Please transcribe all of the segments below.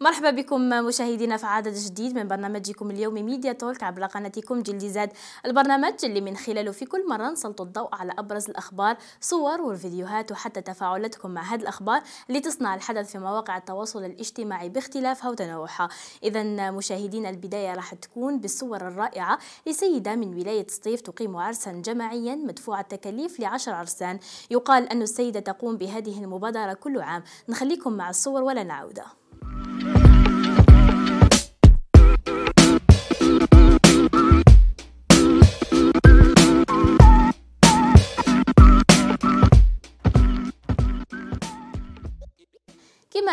مرحبا بكم مشاهدينا في عدد جديد من برنامجكم اليومي ميديا تولك عبر قناتكم زاد البرنامج اللي من خلاله في كل مرة نسلط الضوء على أبرز الأخبار صور والفيديوهات وحتى تفاعلاتكم مع هذه الأخبار اللي تصنع الحدث في مواقع التواصل الاجتماعي باختلافها وتنوعها إذا مشاهدينا البداية راح تكون بالصور الرائعة لسيدة من ولاية سطيف تقيم عرسا جماعيا مدفوع التكاليف لعشر عرسان يقال أن السيدة تقوم بهذه المبادرة كل عام نخليكم مع الصور ولا نعوده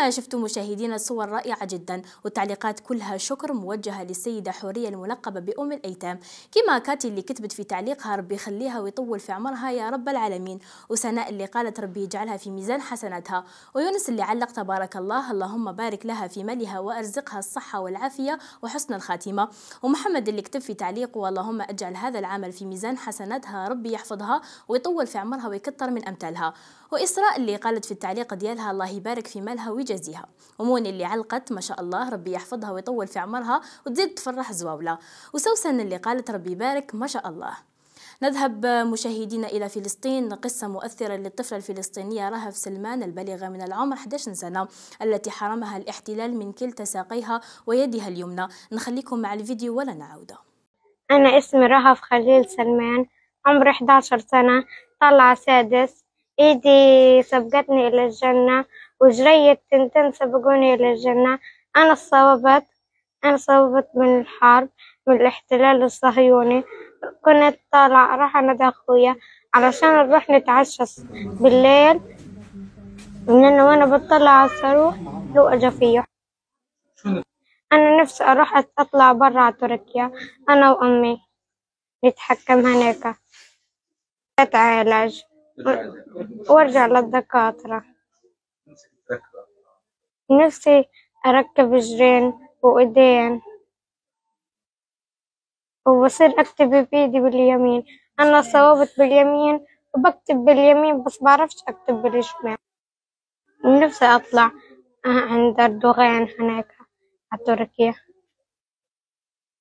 كما شفتوا مشاهدينا الصور رائعة جدا والتعليقات كلها شكر موجهة للسيدة حورية الملقبة بأم الأيتام كما كاتي اللي كتبت في تعليقها ربي يخليها ويطول في عمرها يا رب العالمين وسناء اللي قالت ربي يجعلها في ميزان حسناتها ويونس اللي علق تبارك الله اللهم بارك لها في مالها وأرزقها الصحة والعافية وحسن الخاتمة ومحمد اللي كتب في تعليقه اللهم أجعل هذا العمل في ميزان حسناتها ربي يحفظها ويطول في عمرها ويكثر من أمثالها وإسراء اللي قالت في التعليق ديالها الله يبارك في مالها ويجعل إنجازها وموني اللي علقت ما شاء الله ربي يحفظها ويطول في عمرها وتزيد تفرح زواولة وسوسن اللي قالت ربي يبارك ما شاء الله نذهب آه، مشاهدينا إلى فلسطين قصة مؤثرة للطفلة الفلسطينية رهف سلمان البالغة من العمر 11 سنة التي حرمها الاحتلال من كلتا ساقيها ويدها اليمنى نخليكم مع الفيديو ولا نعود أنا اسمي رهف خليل سلمان عمري 11 سنة طلع سادس إيدي سبقتني إلى الجنة وجرية تنتن سبقوني إلى الجنة أنا صوبت أنا صوبت من الحرب من الاحتلال الصهيوني كنت طالع راح أنا أخويا علشان نروح نتعشى بالليل من وأنا بطلع على الصاروخ لو أجا فيه أنا نفسي أروح أطلع برا على تركيا أنا وأمي نتحكم هناك أتعالج وأرجع للدكاترة نفسي أركب رجلين وإيدين وبصير أكتب بإيدي باليمين أنا صوبت باليمين وبكتب باليمين بس بعرفش أكتب بالشمال نفسي أطلع عند أردوغان هناك على تركيا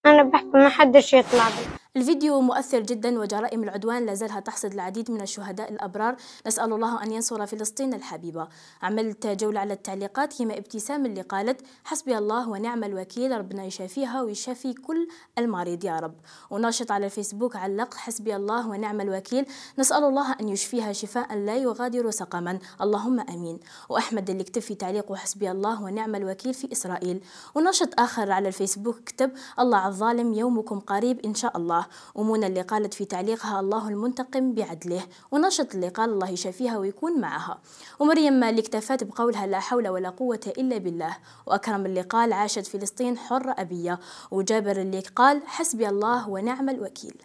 أنا بحكي ما حدش يطلع بالي الفيديو مؤثر جدا وجرائم العدوان لازالها تحصد العديد من الشهداء الأبرار نسأل الله أن ينصر فلسطين الحبيبة عملت جولة على التعليقات كما ابتسام اللي قالت حسبي الله ونعم الوكيل ربنا يشافيها ويشافي كل المريض يا رب وناشط على الفيسبوك علق حسبي الله ونعم الوكيل نسأل الله أن يشفيها شفاء لا يغادر سقما اللهم أمين وأحمد اللي كتب في تعليقه حسبي الله ونعم الوكيل في إسرائيل وناشط آخر على الفيسبوك كتب الله على الظالم يومكم قريب إن شاء الله الأخرى ومنى اللي قالت في تعليقها الله المنتقم بعدله ونشط اللي قال الله يشافيها ويكون معها ومريم مالك تفات بقولها لا حول ولا قوة إلا بالله وأكرم اللي قال عاشت فلسطين حرة أبية وجابر اللي قال حسبي الله ونعم الوكيل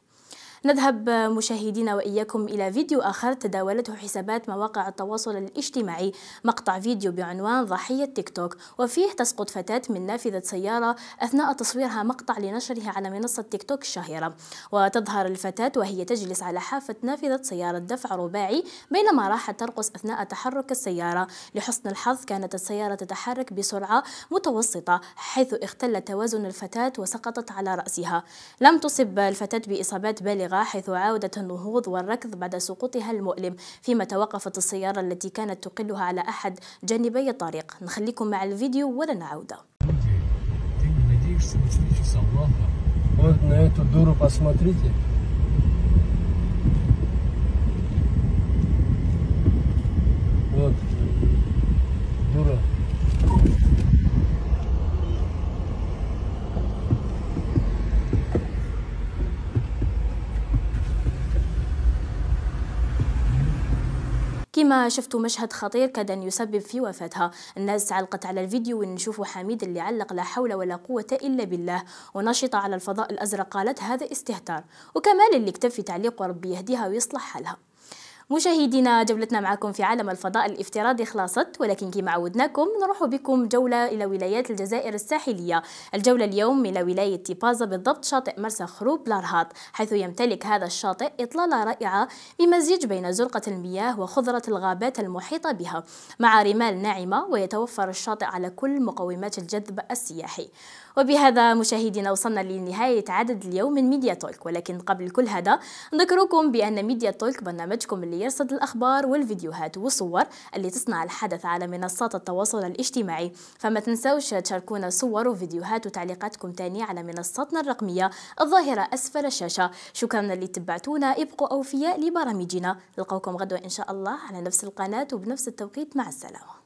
نذهب مشاهدينا وإياكم إلى فيديو آخر تداولته حسابات مواقع التواصل الاجتماعي مقطع فيديو بعنوان ضحية تيك توك وفيه تسقط فتاة من نافذة سيارة أثناء تصويرها مقطع لنشره على منصة تيك توك الشهيرة وتظهر الفتاة وهي تجلس على حافة نافذة سيارة دفع رباعي بينما راحت ترقص أثناء تحرك السيارة لحسن الحظ كانت السيارة تتحرك بسرعة متوسطة حيث اختل توازن الفتاة وسقطت على رأسها لم تصب الفتاة بإصابات بالغة الفارغة حيث عاودت النهوض والركض بعد سقوطها المؤلم فيما توقفت السيارة التي كانت تقلها على أحد جانبي الطريق نخليكم مع الفيديو ولا نعود Вот на эту дуру посмотрите. كما شفتوا مشهد خطير كاد أن يسبب في وفاتها الناس علقت على الفيديو ونشوفوا حميد اللي علق لا حول ولا قوة إلا بالله وناشطة على الفضاء الأزرق قالت هذا استهتار وكمال اللي كتب في تعليق وربي يهديها ويصلح حالها مشاهدينا جولتنا معكم في عالم الفضاء الافتراضي خلاصت ولكن كما عودناكم نروح بكم جولة إلى ولايات الجزائر الساحلية الجولة اليوم إلى ولاية تيبازا بالضبط شاطئ مرسى خروب لارهات حيث يمتلك هذا الشاطئ إطلالة رائعة بمزيج بين زرقة المياه وخضرة الغابات المحيطة بها مع رمال ناعمة ويتوفر الشاطئ على كل مقومات الجذب السياحي وبهذا مشاهدينا وصلنا لنهاية عدد اليوم من ميديا تولك ولكن قبل كل هذا نذكركم بأن ميديا تولك برنامجكم اللي اللي يرصد الأخبار والفيديوهات والصور اللي تصنع الحدث على منصات التواصل الاجتماعي فما تنسوش تشاركونا صور وفيديوهات وتعليقاتكم تاني على منصاتنا الرقمية الظاهرة أسفل الشاشة شكرا اللي تبعتونا ابقوا أوفياء لبرامجنا نلقاكم غدوة إن شاء الله على نفس القناة وبنفس التوقيت مع السلامة